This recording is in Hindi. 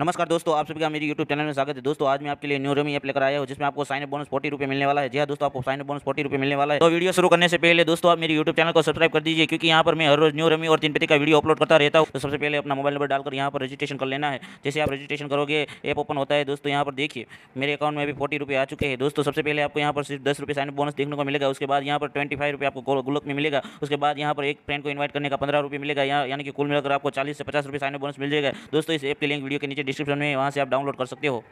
नमस्कार दोस्तों आप सभी का मेरे यूट्यूब चैनल में स्वागत है दोस्तों आज मैं आपके लिए न्यू रेमी ऐप लेकर आया हूँ जिसमें आपको साइन बोनस फोर्टी रुपये मिलने वाला है जी हाँ दोस्तों आपको साइन बोनस फोर्टी रुपये मिलने वाला है तो वीडियो शुरू करने से पहले दोस्तों आप मेरे यूट्यूब चैनल को सब्सक्राइब कर दीजिए क्योंकि यहाँ पर मैं हर रोज न्यू रेमी और पति का वीडियो अपलोड करता रहता हूँ तो सबसे पहले अपना मोबाइल नंबर डालकर यहाँ पर रजिस्ट्रेशन कर लेना है जैसे आप रजिस्ट्रेशन करोगे ऐप ओपन होता है दोस्तों यहाँ पर देखिए मेरे अकाउंट में अभी फोर्टी आ चुके हैं दोस्तों सबसे पहले आपको यहाँ पर सिर्फ दस रुपये साइन बोनस देखने को मिलेगा उसके बाद यहाँ पर ट्वेंटी फाइव आपको गुलक में मिलेगा उसके बाद यहाँ पर एक फ्रेंड को इन्वाइट करने का पंद्रह रुपये मिलेगा यानी कि कुल मिलकर आपको चालीस से पचास रुपये साइन बोनस मिल जाएगा दोस्तों इस ऐप के लिंक वीडियो के नीचे डिस्क्रिप्शन में वहाँ से आप डाउनलोड कर सकते हो